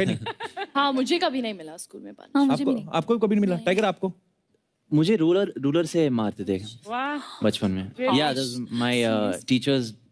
पहली हाँ मुझे कभी नहीं मिला स्कूल में पानी हाँ मुझे भी आपको नहीं आपको कभी नहीं मिला टाइगर आपको मुझे रूलर रूलर से मारते थे बचपन में या माय टीचर्स